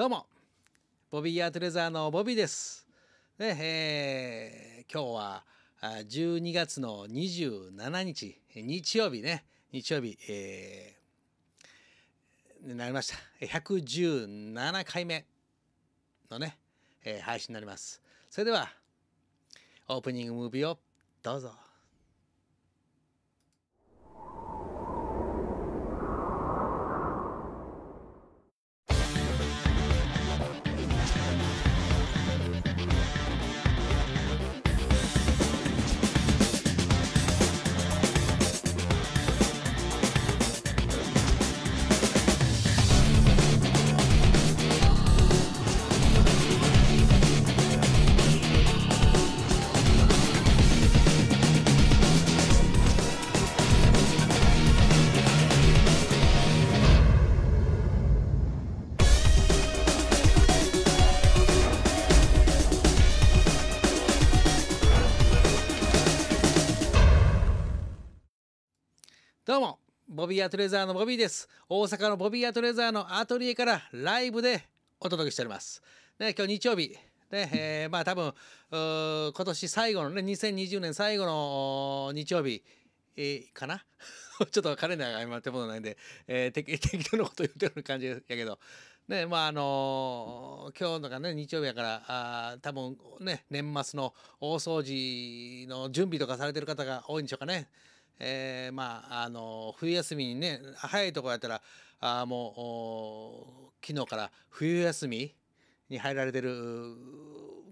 どうもボビー・アートレザーのボビーです。ねえー、今日は12月の27日日曜日ね日曜日、えー、なりました117回目のね、えー、配信になります。それではオープニングムービーをどうぞ。ボビーアトレザーのボビーです。大阪のボビーアトレザーのアトリエからライブでお届けしております。ね、今日日曜日、で、えー、まあ多分、今年最後のね、2020年最後の日曜日、えー、かな ちょっとカレンダーが今ってことないんで、えー、適当なこと言ってる感じやけど、ね、まああのー、今日とかね、日曜日やから、あ多分ね、年末の大掃除の準備とかされてる方が多いんでしょうかね。えー、まああの冬休みにね早いとこやったらあもう昨日から冬休みに入られてる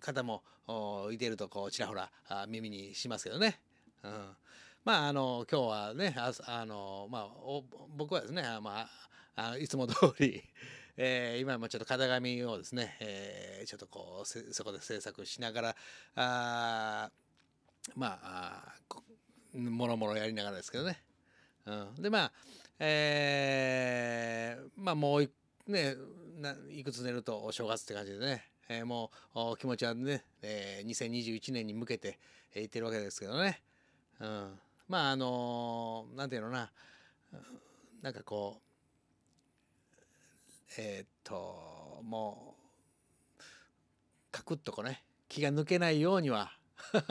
方もいてるとこうちらほら耳にしますけどね。うん、まああの今日はねああの、まあ、僕はですねあ、まあ、あいつも通り えー、今もちょっと型紙をですね、えー、ちょっとこうそこで制作しながらあまあもろもろやりながらですけどね。うん、でまあえー、まあもうねいくつ寝るとお正月って感じでね、えー、もう気持ちはね、えー、2021年に向けて、えー、いってるわけですけどね、うん、まああのー、なんていうのななんかこうえー、っともうカクッとこうね気が抜けないようには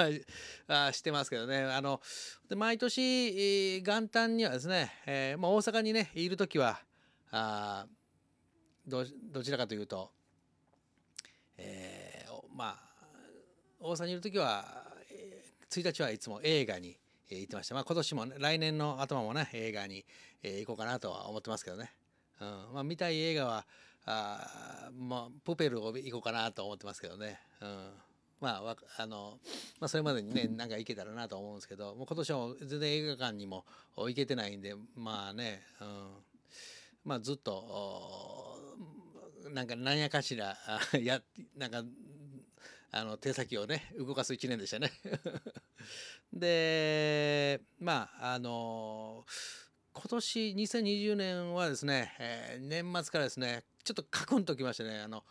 あしてますけどねあので毎年元旦にはですね、えーまあ、大阪にねいる時はあどどちらかというと、えー、まあ大阪にいる時は1日はいつも映画に行ってました、まあ、今年も、ね、来年の頭もね映画に、え行こうかなとは思ってますけどね、うんまあ、見たい映画はあ、まあ、プペルを行こうかなと思ってますけどね。うんまあ、あの、まあ、それまでにね、なんか行けたらなと思うんですけど、もう今年は全然映画館にも行けてないんで、まあね、うん、まあずっと、なんか何やかしら、や、なんか、あの、手先をね、動かす一年でしたね で、まあ、あの、今年2020年はですね、えー、年末からですね、ちょっとカクンときましてね、あの、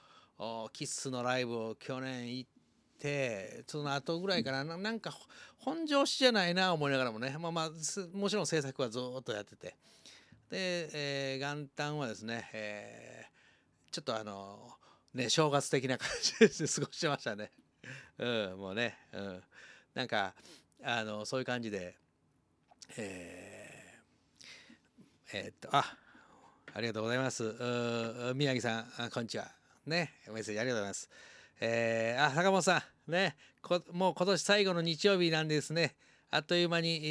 キッスのライブを去年行って、てその後ぐらいからななんか本調子じゃないな思いながらもね、まあ、まあもちろん制作はずっとやっててで、えー、元旦はですね、えー、ちょっとあのね正月的な感じで 過ごしてましたね。うん、もうね、うん、なんかあのそういう感じで、えー、えー、っとあありがとうございます。宮城さん、こんにちは。ね、メッセージありがとうございます。えー、あ坂本さんねもう今年最後の日曜日なんですねあっという間に、え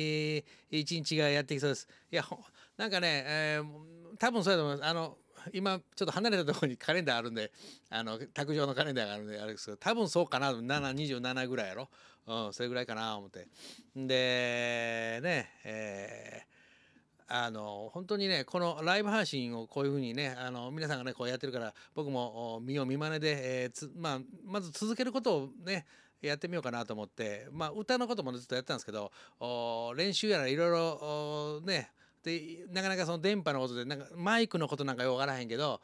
ー、一日がやってきそうですいやなんかね、えー、多分そうだと思いますあの今ちょっと離れたところにカレンダーあるんであの卓上のカレンダーがあるんであれですけど多分そうかな727ぐらいやろ、うん、それぐらいかな思ってでねえーあの本当にねこのライブ配信をこういうふうにねあの皆さんがねこうやってるから僕も見よう見まねで、えー、つまあ、まず続けることをねやってみようかなと思って、まあ、歌のこともずっとやってたんですけど練習やらいろいろねでなかなかその電波のことでなんかマイクのことなんかよく分からへんけど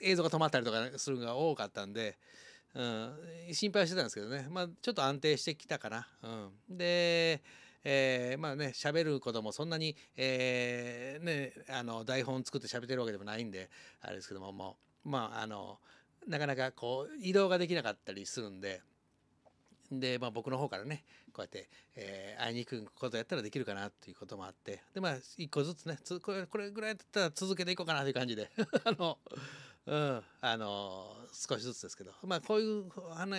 映像が止まったりとかするのが多かったんで。うん、心配してたんですけどね、まあ、ちょっと安定してきたかな。うん、で、えー、まあね喋ることもそんなに、えー、ね、あの台本作って喋ってるわけでもないんであれですけどももうまああのなかなかこう移動ができなかったりするんで。で、まあ、僕の方からねこうやって、えー、会いに行くことやったらできるかなということもあってでまあ一個ずつねこれこれぐらいだったら続けていこうかなという感じで あのうん、あの少しずつですけど、まあ、こういう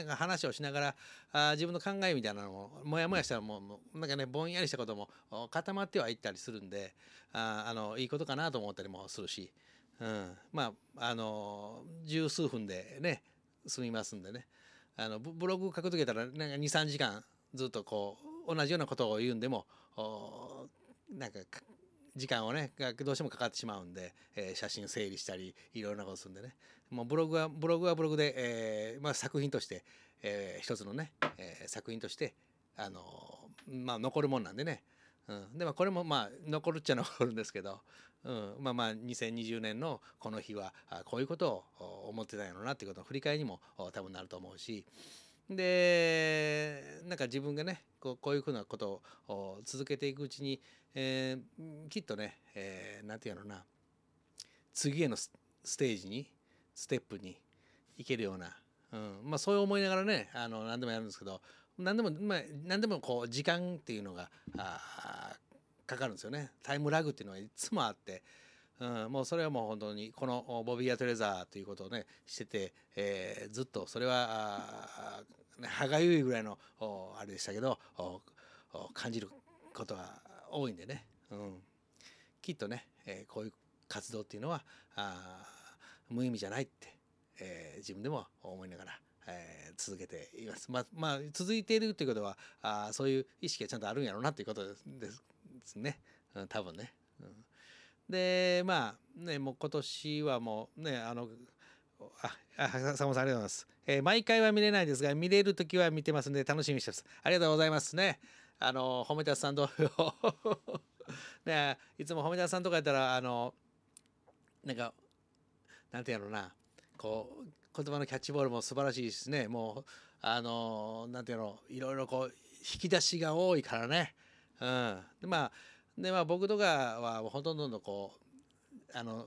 話をしながらあ自分の考えみたいなのももやもやしたらもうなんかねぼんやりしたことも固まってはいったりするんでああのいいことかなと思ったりもするし、うん、まああの十数分でね済みますんでねあのブログ書くときたら23時間ずっとこう同じようなことを言うんでもなんか時間をねどうしてもかかってしまうんで、えー、写真整理したりいろいろなことするんでねもうブログはブログはブログで、えーまあ、作品として、えー、一つのね、えー、作品として、あのー、まあ、残るもんなんでね、うん、でもこれもまあ残るっちゃ残るんですけど、うん、まあまあ2020年のこの日はこういうことを思ってたんやろうなっていうことの振り返りにも多分なると思うし。でなんか自分がねこうこういうふうなことを続けていくうちに、えー、きっとね何、えー、て言うのな次へのステージにステップに行けるような、うん、まあそう思いながらねあの何でもやるんですけど何でも、まあ、何でもこう時間っていうのがかかるんですよねタイムラグっていうのはいつもあって。うん、もうそれはもう本当にこのボビー・アトレザーということをねしてて、えー、ずっとそれは歯がゆいぐらいのあれでしたけど感じることが多いんでね、うん、きっとね、えー、こういう活動っていうのはあ無意味じゃないって、えー、自分でも思いながら。えー、続けています。まあ、まあ、続いているということはあそういう意識がちゃんとあるんやろうなっていうことですですね、うん、多分ね。でまあねもう今年はもうねあのあ、あ、坂もさんありがとうございます。えー、毎回は見れないですが、見れる時は見てますんで、楽しみにしてます。ありがとうございますね。あの、褒めたさん同様。ね、いつも褒めたさんとかやったら、あの、なんか、なんてやろうな、こう、言葉のキャッチボールも素晴らしいですね。もう、あの、なんてやろう、いろいろこう、引き出しが多いからね。うん。でまあでまあ僕とかはほとんどのこうあの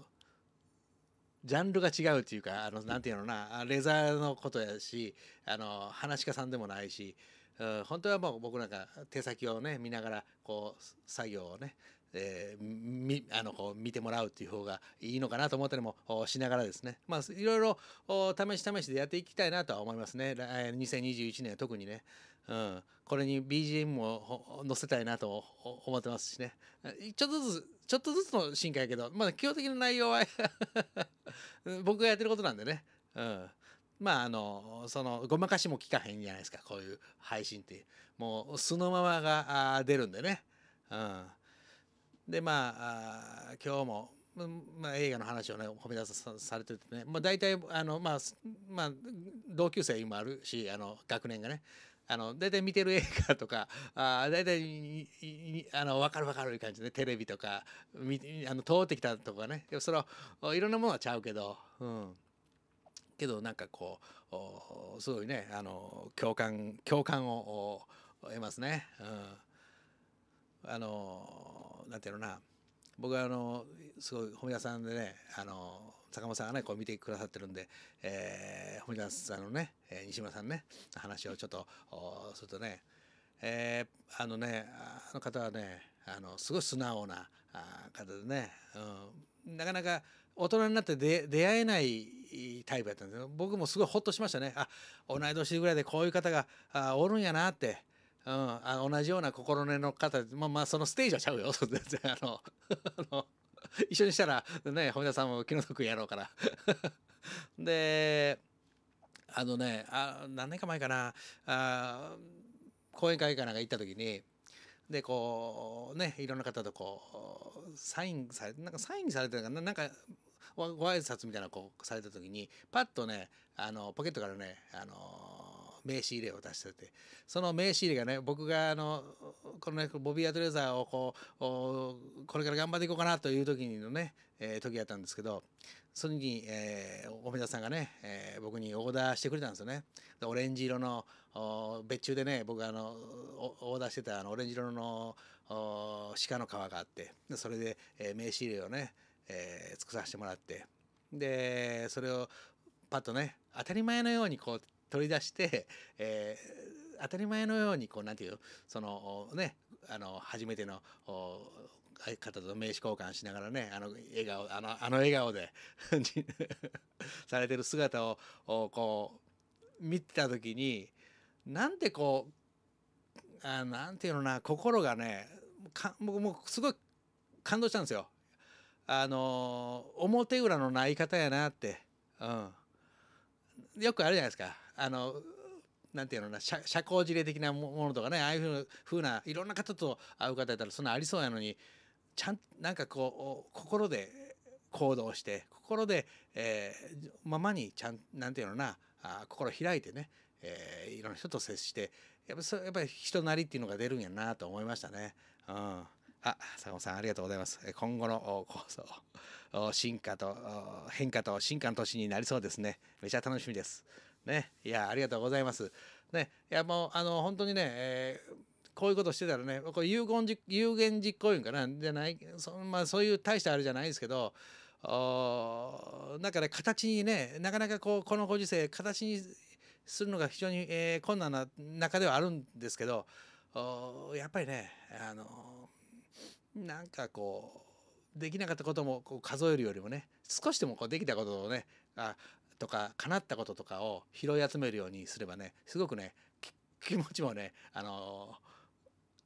ジャンルが違うっていうかあのなんていうのなレザーのことやしあの話し家さんでもないし、うん、本当はもう僕なんか手先をね見ながらこう作業をねえー、みあのこう見てもらうっていう方がいいのかなと思ったりもしながらですねまあいろいろ試し試しでやっていきたいなとは思いますね2021年は特にね、うん、これに BGM も載せたいなと思ってますしねちょっとずつちょっとずつの進化やけどまあ基本的な内容は 僕がやってることなんでね、うん、まああのそのごまかしも聞かへんじゃないですかこういう配信ってもうそのままが出るんでね。うんでまあ今日も、まあ、映画の話をね褒め出さされててね、まあ、大体あの、まあまあ、同級生もあるしあの学年がねあの大体見てる映画とかあ大体あの分かる分かるいう感じでテレビとかあの通ってきたとかねそのいろんなものはちゃうけど、うん、けどなんかこうすごいねあの共感共感を得ますね。うん、あのなんていうのな僕はあのすごい本屋さんでねあの坂本さんがねこう見てくださってるんで、えー、本屋さんのね西村さんね話をちょっとするとね、えー、あのねあの方はねあのすごい素直な方でね、うん、なかなか大人になって出会えないタイプやったんですよ僕もすごいほっとしましたねあ同い年ぐらいでこういう方がおるんやなって。うん、あ同じような心根の方まあまあそのステージはちゃうよ あのあの一緒にしたらね本田さんも気の毒やろうから であのねあ何年か前かなあ講演会かなんか行った時にでこうねいろんな方とこうサインされてなんかサインされてるかななんかご挨拶みたいなこうされた時にパッとねあのポケットからねあの名刺入れを出しててその名刺入れがね僕があのこの、ね、ボビー・アトレーザーをこうこれから頑張っていこうかなという時のね、えー、時やったんですけどその時に、えー、おめさんがね、えー、僕にオーダーしてくれたんですよね。オレンジ色の別注でね僕があのオーダーしてたあのオレンジ色の鹿の皮があってそれで、えー、名刺入れをね、えー、作らせてもらってでそれをパッとね当たり前のようにこう取り出して、えー、当たり前のようにこうなんていうそのねあの初めての方と名刺交換しながらねあの笑顔あのあの笑顔で されてる姿をこう見てた時になんてこうあなんていうのな心がねか僕もすごい感動したんですよ。あの表裏のない方やなって、うん、よくあるじゃないですかあのなんていうのな社社交辞令的なものとかねああいうふうないろんな方と会う方いたらそんなありそうやのにちゃんなんかこう心で行動して心で、えー、ままにちゃんなんていうのなあ心開いてね、えー、いろんな人と接してやっぱそやっぱり人なりっていうのが出るんやなと思いましたね。うんあ、坂本さんありがとうございます。今後の構想、進化と変化と進化の年になりそうですね。めちゃ楽しみです。ね、いやありがとうございます。ね、いやもうあの本当にね、えーこういうことしてたらねこれ有言実有言実行いうんかなじゃないそ,、まあ、そういう大したあれじゃないですけどおなんかね形にねなかなかこうこのご時世形にするのが非常に、えー、困難な中ではあるんですけどおやっぱりねあのー、なんかこうできなかったこともこう数えるよりもね少しでもこうできたことをねあとか叶ったこととかを拾い集めるようにすればねすごくね 気持ちもねあの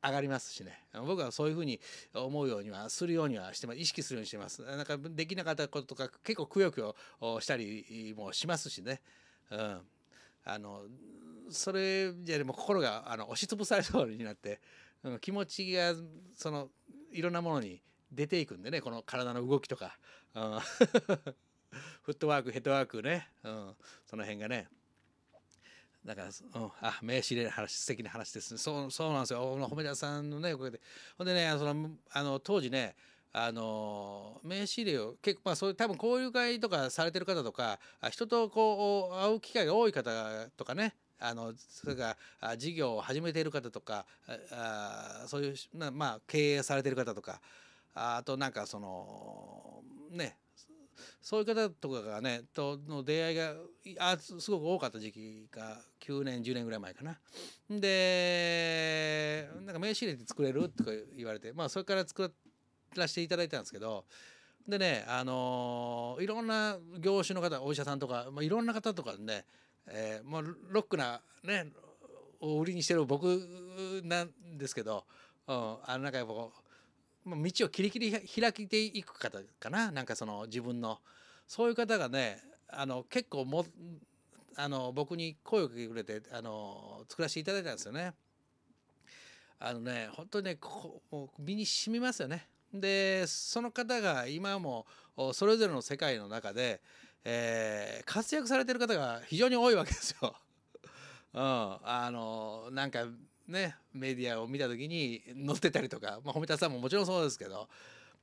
上がりますしね僕はそういうふうに思うようにはするようにはしてます意識するようにしてますなんかできなかったこととか結構くよくよしたりもしますしねうんあのそれよりも心があの押しつぶされそうになって、うん、気持ちがそのいろんなものに出ていくんでねこの体の動きとか、うん フットワークヘッドワークね、うん、その辺がねだから、うん、あ名刺入れの話素敵な話ですねそうそうなんですよ褒めださんのねおかげでほんでねそのあの当時ねあの名刺入れを結構まあそういう多分交流会とかされてる方とか人とこう会う機会が多い方とかねあのそれから事業を始めている方とかあそういうまあ経営されてる方とかあとなんかそのねそういう方とかがねとの出会いがあすごく多かった時期が9年10年ぐらい前かな。でなんか名刺入れて作れるとか言われて、まあ、それから作らせていただいたんですけどでね、あのー、いろんな業種の方お医者さんとか、まあ、いろんな方とかね、えーまあ、ロックなねを売りにしてる僕なんですけど、うん、あのなんかやっぱこう。道を切り切り開けていく方かななんかその自分のそういう方がねあの結構もあの僕に声をかけてくれてあの作らせていただいたんですよね。あのね本当にねここもう身に染みますよね。でその方が今もそれぞれの世界の中で、えー、活躍されてる方が非常に多いわけですよ。うん、あのなんかねメディアを見た時に載ってたりとか、まあ、褒田さんももちろんそうですけど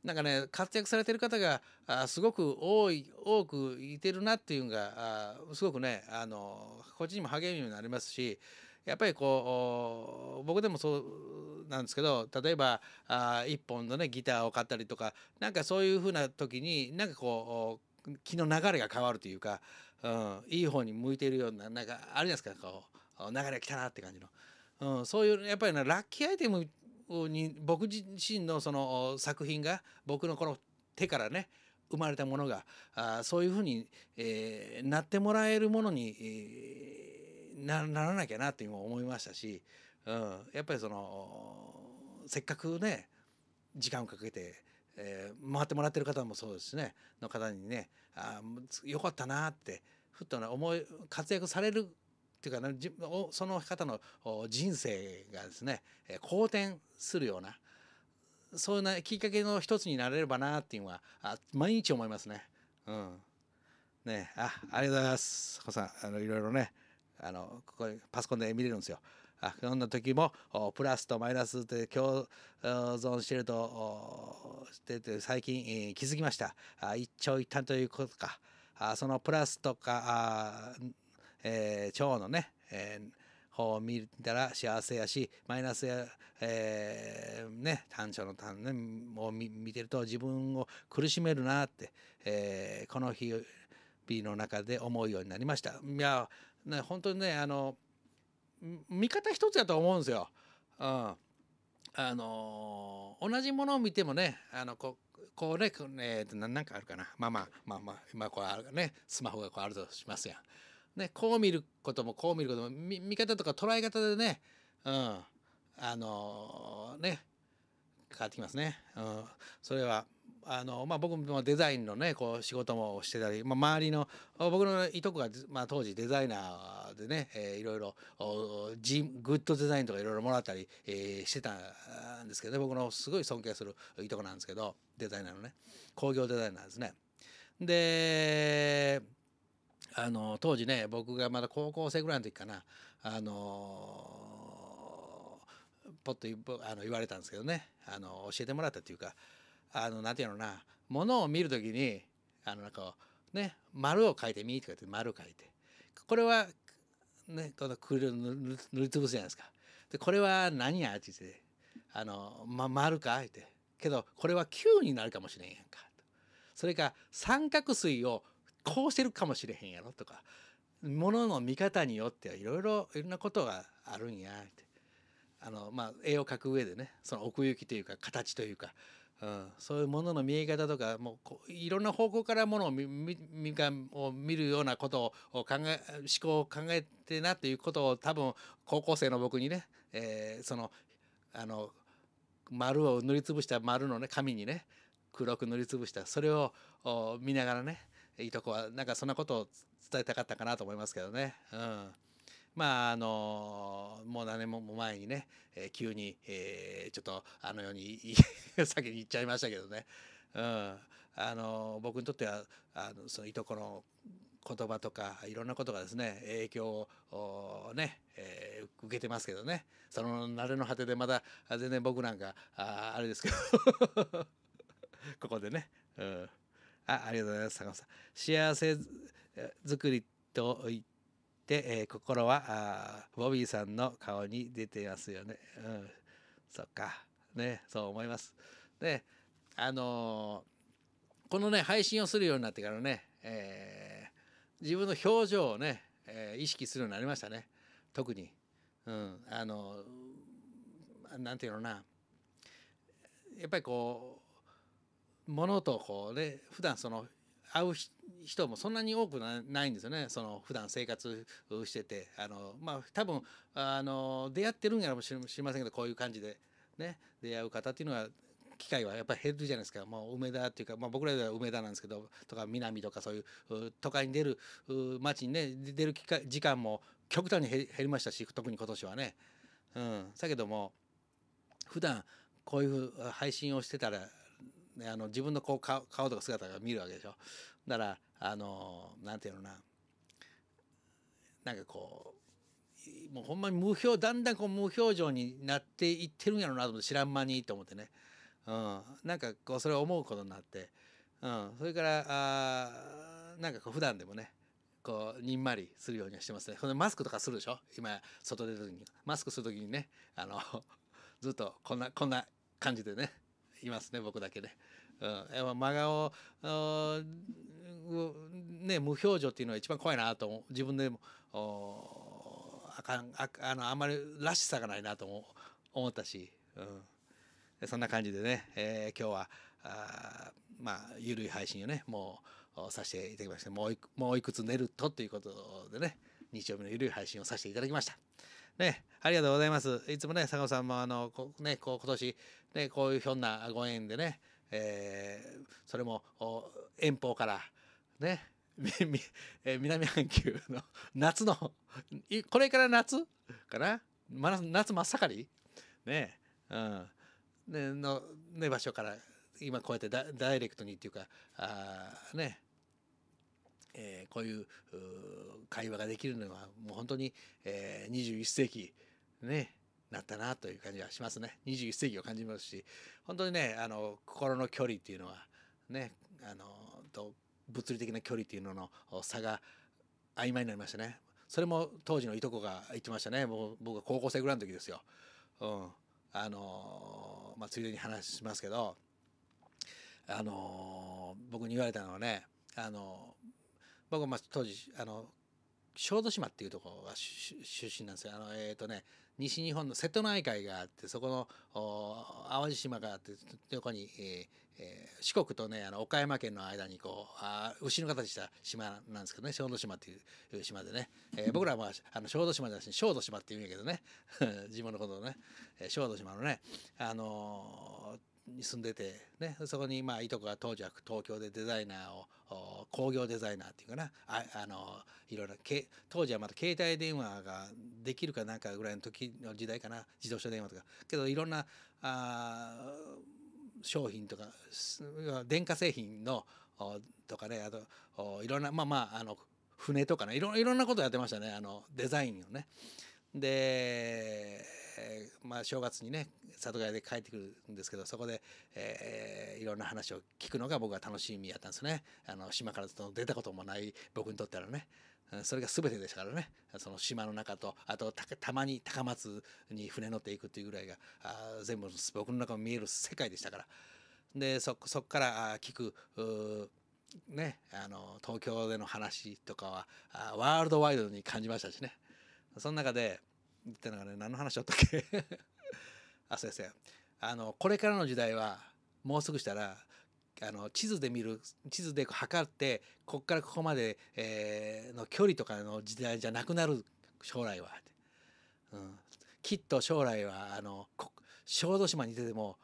なんかね活躍されてる方があすごく多い多くいてるなっていうのがあすごくねあのこっちにも励みになりますしやっぱりこう僕でもそうなんですけど例えばあ1本のねギターを買ったりとかなんかそういうふうな時になんかこう気の流れが変わるというか、うん、いい方に向いているようななんかあるじゃないですかこう流れが来たなって感じの。うん、そういうやっぱりねラッキーアイテムに僕自身のその作品が僕のこの手からね生まれたものがあそういうふうに、えー、なってもらえるものに、えー、なならなきゃなって今思いましたし、うん、やっぱりそのせっかくね時間をかけて、えー、回ってもらってる方もそうですしねの方にねあよかったなってふっとね思い活躍されるっていうか、ね、その方の人生がですね好転するようなそういうなきっかけの一つになれればなっていうのは毎日思いますね。うん、ねあありがとうございます。子さんあのいろいろねあのここパソコンで見れるんですよ。あどんな時もプラスとマイナスで共存してるとてて最近、えー、気づきましたあ一長一短ということかあそのプラスとかあえー、腸のね、えー方を見たら幸せやしマイナスや、えー、ね短所の短、ね、を見てると自分を苦しめるなって、えー、この日々の中で思うようになりましたいや、ね、本当にねあの見方一つやと思うんですよ。うん、あの同じものを見てもねあのここうね、えー、なんかあるかなまあまあまあまあ今こうあるねスマホがこうあるとしますやん。ね、こう見ることもこう見ることも見方とか捉え方でね、うん、あのー、ね変わってきますね。うん、それはあのまあ、僕もデザインのねこう仕事もしてたり、まあ、周りの僕のいとこが、まあ、当時デザイナーでね、えー、いろいろジグッドデザインとかいろいろもらったり、えー、してたんですけどね僕のすごい尊敬するいとこなんですけどデザイナーのね工業デザイナーですね。であの当時ね僕がまだ高校生ぐらいの時かなあのポッとあの言われたんですけどねあの教えてもらったっていうかあのなんていうのなものを見る時にあのなんかね丸を書いてみとか言って丸を書いてこれはねこのくる塗りつぶすじゃないですか。でこれは何やって言って「あの、ま、丸か?」言って「けどこれは9になるかもしれんやんか」それか三角錐をこうしてるかもしれへんやろとかものの見方によってはいろいろいろんなことがあるんやってあの、まあ、絵を描く上でねその奥行きというか形というか、うん、そういうものの見え方とかもうこういろんな方向からものを見見を見るようなことを考え思考を考えてなということを多分高校生の僕にね、えー、そのあの丸を塗りつぶした丸のね紙にね黒く塗りつぶしたそれを見ながらねいいとこはなんかそんなことを伝えたかったかなと思いますけどね。うんまああのもう何年も前にね、えー、急に、えー、ちょっとあの世に 先に行っちゃいましたけどね、うんあの僕にとってはあのそのいとこの言葉とかいろんなことがですね影響をね、えー、受けてますけどねその慣れの果てでまだ全然僕なんかああれですけど ここでね、うん、あありがとうございます坂本さん幸せ作りと言って、えー、心はあボビーさんの顔に出てますよねうんそっかねそう思いますであのー、このね配信をするようになってからね、えー、自分の表情をね、えー、意識するようになりましたね特に、うん、あのー、なんていうのなやっぱりこうものとこうね普段その会う人もそんなに多くないんですよねその普段生活しててあのまあ多分あの出会ってるんやかもしれませんけどこういう感じでね出会う方っていうのは機会はやっぱり減るじゃないですかもう梅田っていうか、まあ、僕らでは梅田なんですけどとか南とかそういう都会に出る街にね出る機会時間も極端に減りましたし特に今年はね。うん、だけども普段こういう配信をしてたらあの自分のこう顔顔とか姿が見るわけでしょだからあのなんていうのななんかこうもうほんまに無表だんだんこう無表情になっていってるんやろうなと思って知らん間にと思ってね、うん、なんかこうそれを思うことになって、うん、それからあなんかこう普段でもねこうにんまりするようにはしてますね。そのマスクとかするでしょ今外出た時にマスクする時にねあのずっとこんなこんな感じでねいますね僕だけで、うん、真顔ね無表情っていうのは一番怖いなと思う自分でもあかんああのあんまりらしさがないなと思ったし、うん、そんな感じでね、えー、今日はあまあ緩い配信をねもうさせていただきましてもうもういくつ寝るとということでね日曜日の緩い配信をさせていただきました。ね、ありがとうございます。いつもね、坂本さんもあの、こね、こう今年でこういうひょんなご縁でね、えー、それも遠方からね 南半球の夏のこれから夏かな夏真っ盛りねうん、ねの、ね、場所から今こうやってダイレクトにっていうかあねえー、こういう会話ができるのはもう本当に、えー、21世紀ねなったなという感じはしますね21世紀を感じますし本当にねあの心の距離っていうのはねあのと物理的な距離っていうのの差が曖昧になりましたねそれも当時のいとこが言ってましたねもう僕が高校生ぐらいの時ですよ。うん、あのまあ、ついでに話しますけど、あの僕に言われたのはね、あの僕はまあ当時あの小豆島っていうところは出身なんですよ。あのえーとね、西日本の瀬戸内海があってそこのお淡路島があって横に、えーえー、四国とねあの岡山県の間にこうあ牛の形した島なんですけどね小豆島っていう島でね、えー、僕らは、まあ、あの小豆島じゃなくて小豆島っていうんやけどね地元 のことね、えー、小豆島のね、あのーに住んでて、ね、そこにまあいとこが当時は東京でデザイナーを工業デザイナーっていうかなああのいろいろけ当時はまた携帯電話ができるかなんかぐらいの時の時代かな自動車電話とかけどいろんなあ商品とか電化製品のとかねあといろんなまあまああの船とかねいろいろんなことやってましたねあのデザインをね。でえー、まあ、正月にね里帰りで帰ってくるんですけどそこで、えー、いろんな話を聞くのが僕は楽しみやったんですねあの島から出たこともない僕にとってはねそれが全てでしたからねその島の中とあとたまに高松に船乗っていくっていうぐらいがあ全部僕の中に見える世界でしたからでそこから聞くね、あの東京での話とかはワールドワイドに感じましたしねその中でってのがね何の話だったっけ ああのこれからの時代はもうすぐしたらあの地図で見る地図で測ってここからここまで、えー、の距離とかの時代じゃなくなる将来は、うん、きっと将来はあの小豆島にいてても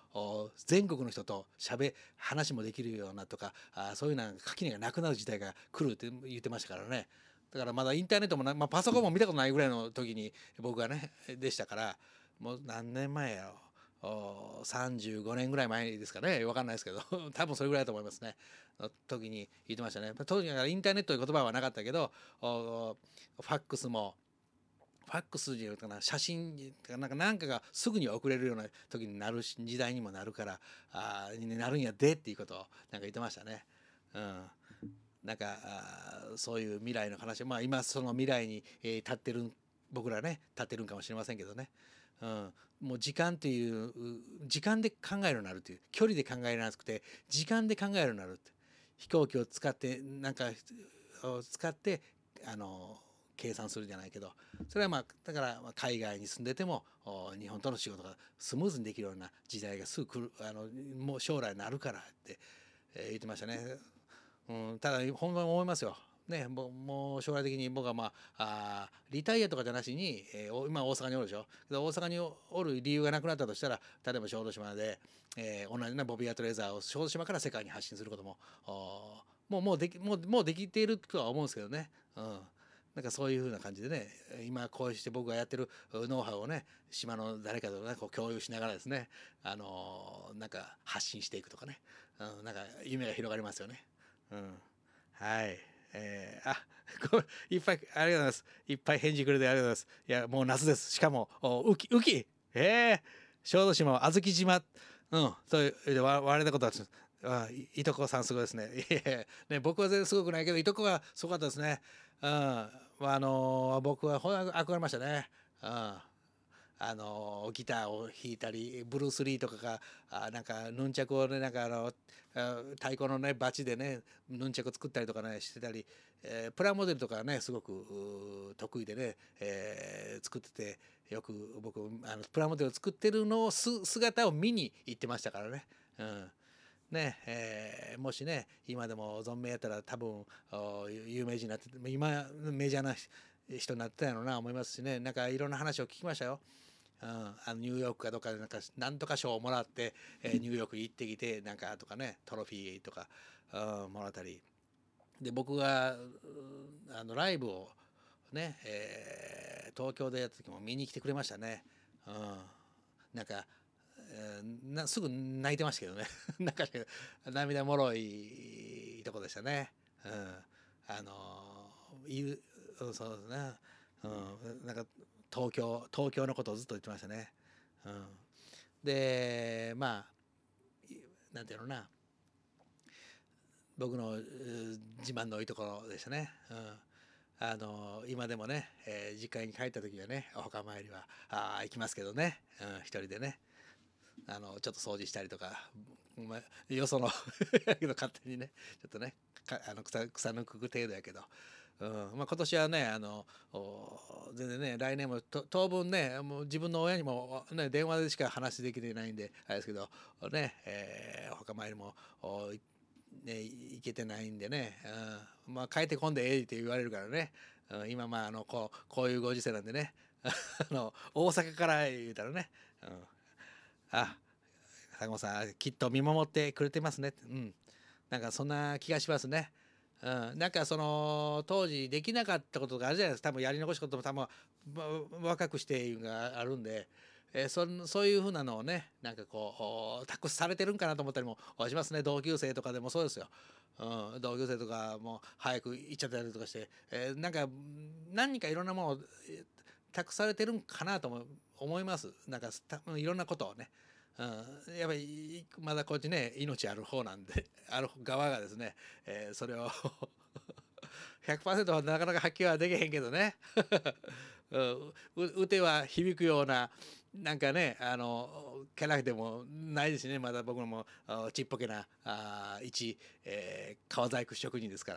全国の人としゃべ話もできるようなとかあそういうような垣根がなくなる時代が来るって言ってましたからね。だからまだインターネットもな、まあ、パソコンも見たことないぐらいの時に僕はねでしたからもう何年前やろ35年ぐらい前ですかね分かんないですけど 多分それぐらいだと思いますねの時に言ってましたね当時インターネットという言葉はなかったけどファックスもファックスによるかな写真なんかなんかがすぐに送れるような時になる時代にもなるからあになるんやでっていうことをなんか言ってましたね。うんなんかそういう未来の話まあ今その未来に、え立ってる僕らね立ってるんかもしれませんけどね、うん、もう時間という時間で考えるようになるという距離で考えなくて時間で考えるようになるって飛行機を使ってなんか使ってあの計算するじゃないけどそれはまあだから海外に住んでても日本との仕事がスムーズにできるような時代がすぐ来るあのもう将来になるからって、え言ってましたね。うん、ただ本番思いますよ。ね、もうもう将来的に僕は、まあ、あリタイアとかじゃなしに、えー、今大阪におるでしょ大阪におる理由がなくなったとしたら例えば小豆島で、えー、同じなボビー・アトレーザーを小豆島から世界に発信することももうもうできもうもうできているとは思うんですけどね、うん、なんかそういうふうな感じでね今こうして僕がやってるノウハウをね島の誰かと、ね、こう共有しながらですね、あのー、なんか発信していくとかね、うん、なんか夢が広がりますよね。うん。はい。えー、あ いっぱいありがとうございます。いっぱい返事くれてありがとうございます。いや、もう夏です。しかも、お雨季、雨季ええー、小豆島、小豆島。うん、そういう、わ割れたことはあいとこさんすごいですね。いえ、ね、僕は全然すごくないけど、いとこがすごかったですね。うん。まあ、あのー、僕はほん憧れましたね。うん。あのギターを弾いたりブルース・リーとかがあなんかヌンチャクをねなんかあの太鼓のねバチでねヌンチャク作ったりとかねしてたり、えー、プラモデルとかねすごく得意でね、えー、作っててよく僕あのプラモデルを作ってるのをす姿を見に行ってましたからね。うんねえー、もしね今でも存命やったら多分有名人になって今メジャーな人になってたんやろうな思いますしねなんかいろんな話を聞きましたよ。うん、あのニューヨークかどっかでなんか何とか賞をもらって、えー、ニューヨーク行ってきてなんかとかねトロフィーとか、うん、もらったりで僕が、あのライブをね、えー、東京でやった時も見に来てくれましたね、うん、なんか、えー、なすぐ泣いてましたけどね なんか涙もろいとこでしたね、うん、あのいうそうですね、うん、なんか東京東京のことをずっと言ってましたね。うん、でまあなんていうのな僕の自慢のいいところでしたね。うんあの今でもね、えー、実家に帰った時はねお墓参りはあ行きますけどね、うん、一人でねあのちょっと掃除したりとか、まあ、よその けど勝手にねちょっとねあの草草抜く程度やけどうんまあ、今年はねあの全然ね来年も当分ねもう自分の親にも、ね、電話でしか話できてないんであれですけどね、えー、他参りもね、行けてないんでね、うん、まあ帰ってこんでええって言われるからね、うん、今まああのこうこういうご時世なんでね あの大阪から言うたらね、うん、あ坂本さんきっと見守ってくれてますねうんなんかそんな気がしますね。うん、なんかその当時できなかったことがあるじゃないですか多分やり残したことも多分、ま、若くしてがあるんで、えー、そそういうふうなのをねなんかこう託されてるんかなと思ったりもしますね同級生とかでもそうですよ。うん、同級生とかも早く行っちゃったりとかして、えー、なんか何かいろんなものを託されてるんかなとも思いますなんかいろんなことをねうん、やっぱりまだこっちね命ある方なんで ある側がですね、えー、それを100% はなかなか発揮はできへんけどね、う打ては響くようななんかねあのキャラてもないですねまだ僕もちっぽけなあ一、えー、革細工職人ですか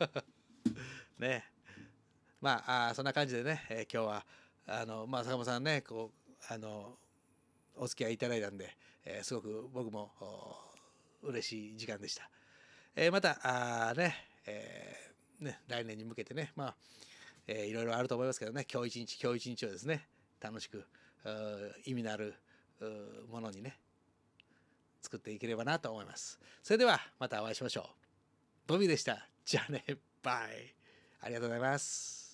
らねまああそんな感じでね、えー、今日はあの、まあ、坂本さんねこうあのお付き合いいただいたんで、えー、すごく僕も嬉しい時間でした。えー、またあね,、えー、ね来年に向けてねまあ、えー、いろいろあると思いますけどね今日一日今日一日をですね楽しく意味のあるものにね作っていければなと思います。それではまたお会いしましょう。ボビーでした。じゃあね。バイ。ありがとうございます。